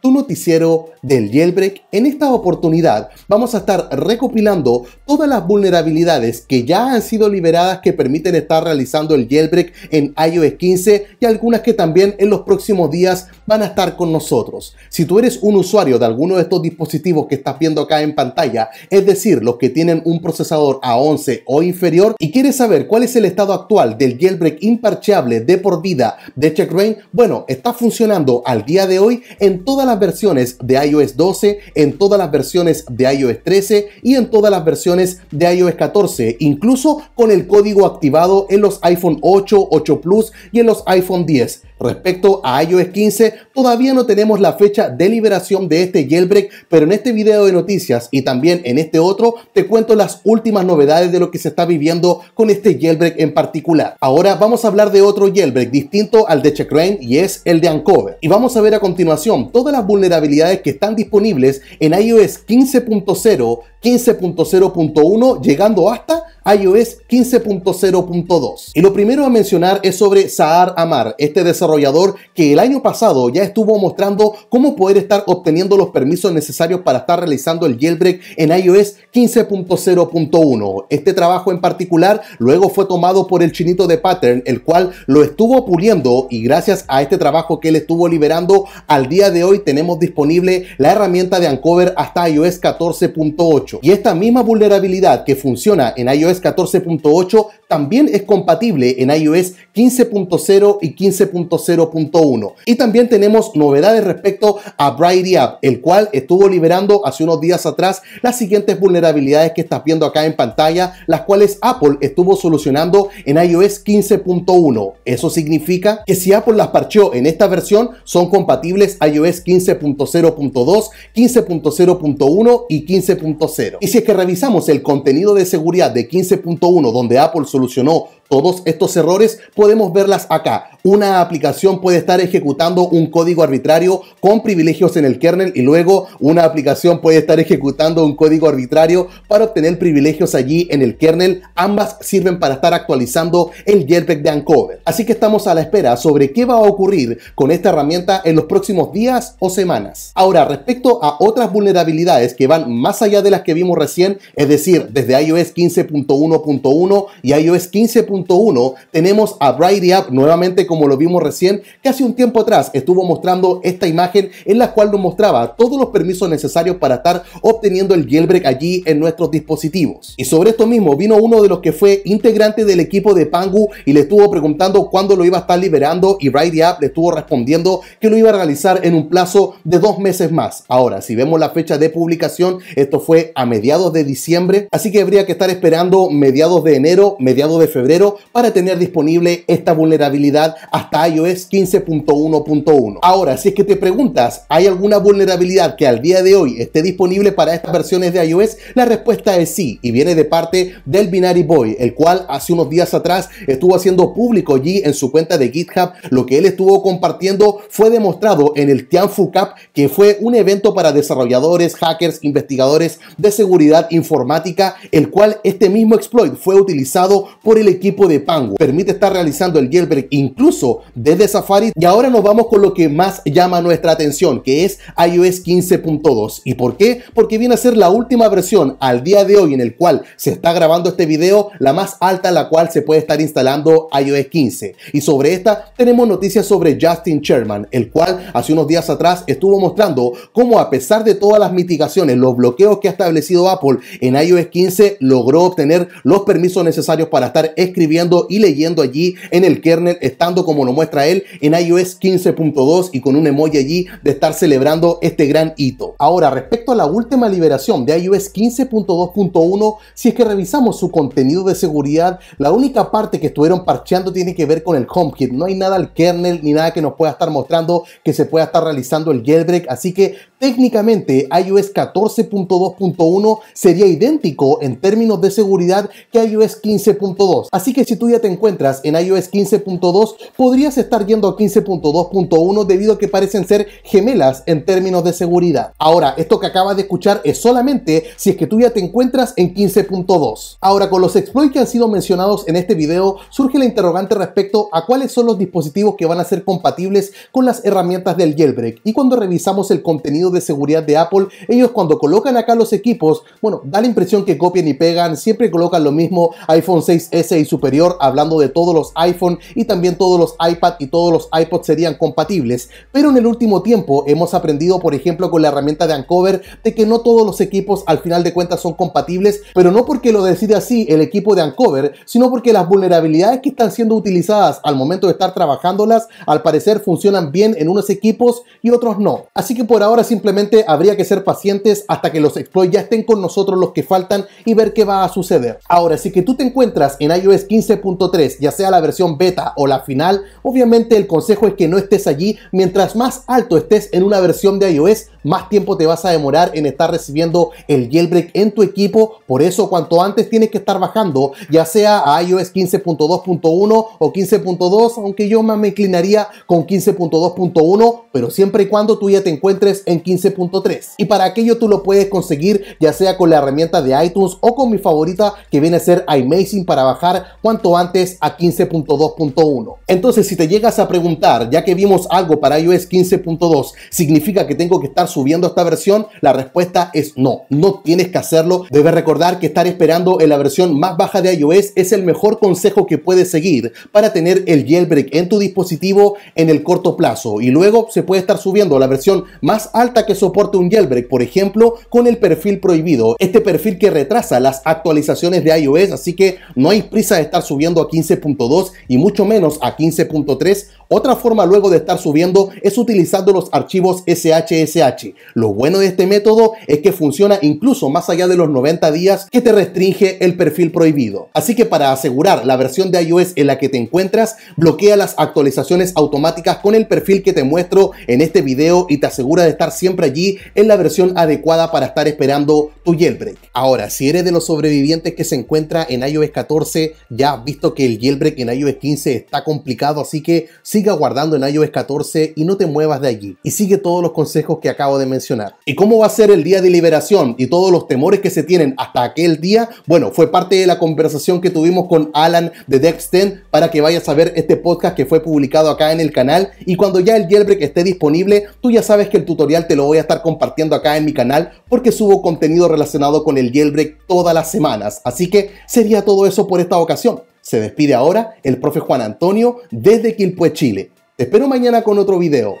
tu noticiero del jailbreak. En esta oportunidad vamos a estar recopilando todas las vulnerabilidades que ya han sido liberadas que permiten estar realizando el jailbreak en iOS 15 y algunas que también en los próximos días van a estar con nosotros. Si tú eres un usuario de alguno de estos dispositivos que estás viendo acá en pantalla, es decir, los que tienen un procesador A11 o inferior y quieres saber cuál es el estado actual del jailbreak imparcheable de por vida de rain bueno, está funcionando al día de hoy en todas las versiones de iOS 12, en todas las versiones de iOS 13 y en todas las versiones de iOS 14, incluso con el código activado en los iPhone 8, 8 Plus y en los iPhone 10. Respecto a iOS 15, todavía no tenemos la fecha de liberación de este jailbreak, pero en este video de noticias y también en este otro te cuento las últimas novedades de lo que se está viviendo con este jailbreak en particular. Ahora vamos a hablar de otro jailbreak distinto al de Checkra1n y es el de Uncover. Y vamos a ver a continuación todas las vulnerabilidades que están disponibles en iOS 15.0 15.0.1 llegando hasta iOS 15.0.2. Y lo primero a mencionar es sobre Saar Amar, este desarrollador que el año pasado ya estuvo mostrando cómo poder estar obteniendo los permisos necesarios para estar realizando el jailbreak en iOS 15.0.1. Este trabajo en particular luego fue tomado por el chinito de Pattern, el cual lo estuvo puliendo y gracias a este trabajo que él estuvo liberando, al día de hoy tenemos disponible la herramienta de Uncover hasta iOS 14.8 y esta misma vulnerabilidad que funciona en iOS 14.8 también es compatible en iOS 15.0 y 15.0.1. Y también tenemos novedades respecto a Brighty App, el cual estuvo liberando hace unos días atrás las siguientes vulnerabilidades que estás viendo acá en pantalla, las cuales Apple estuvo solucionando en iOS 15.1. Eso significa que si Apple las parcheó en esta versión, son compatibles iOS 15.0.2, 15.0.1 y 15.0. Y si es que revisamos el contenido de seguridad de 15.1 donde Apple solucionó todos estos errores, podemos verlas acá una aplicación puede estar ejecutando un código arbitrario con privilegios en el kernel y luego una aplicación puede estar ejecutando un código arbitrario para obtener privilegios allí en el kernel. Ambas sirven para estar actualizando el jetpack de Uncover. Así que estamos a la espera sobre qué va a ocurrir con esta herramienta en los próximos días o semanas. Ahora, respecto a otras vulnerabilidades que van más allá de las que vimos recién, es decir, desde iOS 15.1.1 y iOS 15.1, tenemos a Brighty App nuevamente como lo vimos recién, que hace un tiempo atrás estuvo mostrando esta imagen en la cual nos mostraba todos los permisos necesarios para estar obteniendo el jailbreak allí en nuestros dispositivos. Y sobre esto mismo vino uno de los que fue integrante del equipo de Pangu y le estuvo preguntando cuándo lo iba a estar liberando y Righty App le estuvo respondiendo que lo iba a realizar en un plazo de dos meses más. Ahora, si vemos la fecha de publicación, esto fue a mediados de diciembre, así que habría que estar esperando mediados de enero, mediados de febrero para tener disponible esta vulnerabilidad hasta iOS 15.1.1. Ahora, si es que te preguntas, ¿hay alguna vulnerabilidad que al día de hoy esté disponible para estas versiones de iOS? La respuesta es sí, y viene de parte del Binary Boy, el cual hace unos días atrás estuvo haciendo público allí en su cuenta de GitHub. Lo que él estuvo compartiendo fue demostrado en el Tianfu Cup, que fue un evento para desarrolladores, hackers, investigadores de seguridad informática, el cual este mismo exploit fue utilizado por el equipo de Pango. Permite estar realizando el jailbreak incluso desde Safari. Y ahora nos vamos con lo que más llama nuestra atención, que es iOS 15.2. ¿Y por qué? Porque viene a ser la última versión al día de hoy en el cual se está grabando este video, la más alta la cual se puede estar instalando iOS 15. Y sobre esta tenemos noticias sobre Justin Sherman, el cual hace unos días atrás estuvo mostrando cómo a pesar de todas las mitigaciones, los bloqueos que ha establecido Apple en iOS 15, logró obtener los permisos necesarios para estar escribiendo y leyendo allí en el kernel estando como lo muestra él en iOS 15.2 y con un emoji allí de estar celebrando este gran hito. Ahora, respecto a la última liberación de iOS 15.2.1, si es que revisamos su contenido de seguridad, la única parte que estuvieron parcheando tiene que ver con el HomeKit. No hay nada al kernel ni nada que nos pueda estar mostrando que se pueda estar realizando el jailbreak, así que Técnicamente, iOS 14.2.1 sería idéntico en términos de seguridad que iOS 15.2. Así que si tú ya te encuentras en iOS 15.2, podrías estar yendo a 15.2.1 debido a que parecen ser gemelas en términos de seguridad. Ahora, esto que acabas de escuchar es solamente si es que tú ya te encuentras en 15.2. Ahora, con los exploits que han sido mencionados en este video, surge la interrogante respecto a cuáles son los dispositivos que van a ser compatibles con las herramientas del jailbreak. Y cuando revisamos el contenido de seguridad de Apple. Ellos cuando colocan acá los equipos, bueno, da la impresión que copian y pegan, siempre colocan lo mismo iPhone 6S y superior, hablando de todos los iPhone y también todos los iPad y todos los iPod serían compatibles. Pero en el último tiempo hemos aprendido, por ejemplo, con la herramienta de Ancover, de que no todos los equipos al final de cuentas son compatibles, pero no porque lo decide así el equipo de Ancover, sino porque las vulnerabilidades que están siendo utilizadas al momento de estar trabajándolas, al parecer funcionan bien en unos equipos y otros no. Así que por ahora sin simplemente habría que ser pacientes hasta que los exploits ya estén con nosotros los que faltan y ver qué va a suceder. Ahora, si que tú te encuentras en iOS 15.3, ya sea la versión beta o la final, obviamente el consejo es que no estés allí. Mientras más alto estés en una versión de iOS, más tiempo te vas a demorar en estar recibiendo el jailbreak en tu equipo. Por eso, cuanto antes tienes que estar bajando, ya sea a iOS 15.2.1 o 15.2, aunque yo más me inclinaría con 15.2.1, pero siempre y cuando tú ya te encuentres en 15.3. Y para aquello tú lo puedes conseguir ya sea con la herramienta de iTunes o con mi favorita que viene a ser iMazing para bajar cuanto antes a 15.2.1. Entonces si te llegas a preguntar, ya que vimos algo para iOS 15.2, ¿significa que tengo que estar subiendo esta versión? La respuesta es no, no tienes que hacerlo. Debes recordar que estar esperando en la versión más baja de iOS es el mejor consejo que puedes seguir para tener el jailbreak en tu dispositivo en el corto plazo y luego se puede estar subiendo a la versión más alta que soporte un jailbreak, por ejemplo, con el perfil prohibido, este perfil que retrasa las actualizaciones de iOS, así que no hay prisa de estar subiendo a 15.2 y mucho menos a 15.3. Otra forma luego de estar subiendo es utilizando los archivos SHSH. Lo bueno de este método es que funciona incluso más allá de los 90 días que te restringe el perfil prohibido. Así que para asegurar la versión de iOS en la que te encuentras, bloquea las actualizaciones automáticas con el perfil que te muestro en este video y te asegura de estar siempre siempre allí en la versión adecuada para estar esperando tu jailbreak. Ahora, si eres de los sobrevivientes que se encuentra en iOS 14, ya has visto que el jailbreak en iOS 15 está complicado, así que siga guardando en iOS 14 y no te muevas de allí. Y sigue todos los consejos que acabo de mencionar. ¿Y cómo va a ser el día de liberación y todos los temores que se tienen hasta aquel día? Bueno, fue parte de la conversación que tuvimos con Alan de Dexten para que vayas a ver este podcast que fue publicado acá en el canal y cuando ya el jailbreak esté disponible, tú ya sabes que el tutorial te lo voy a estar compartiendo acá en mi canal porque subo contenido relacionado con el jailbreak todas las semanas. Así que sería todo eso por esta ocasión. Se despide ahora el profe Juan Antonio desde Quilpue, Chile. Te espero mañana con otro video.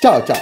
Chao, chao.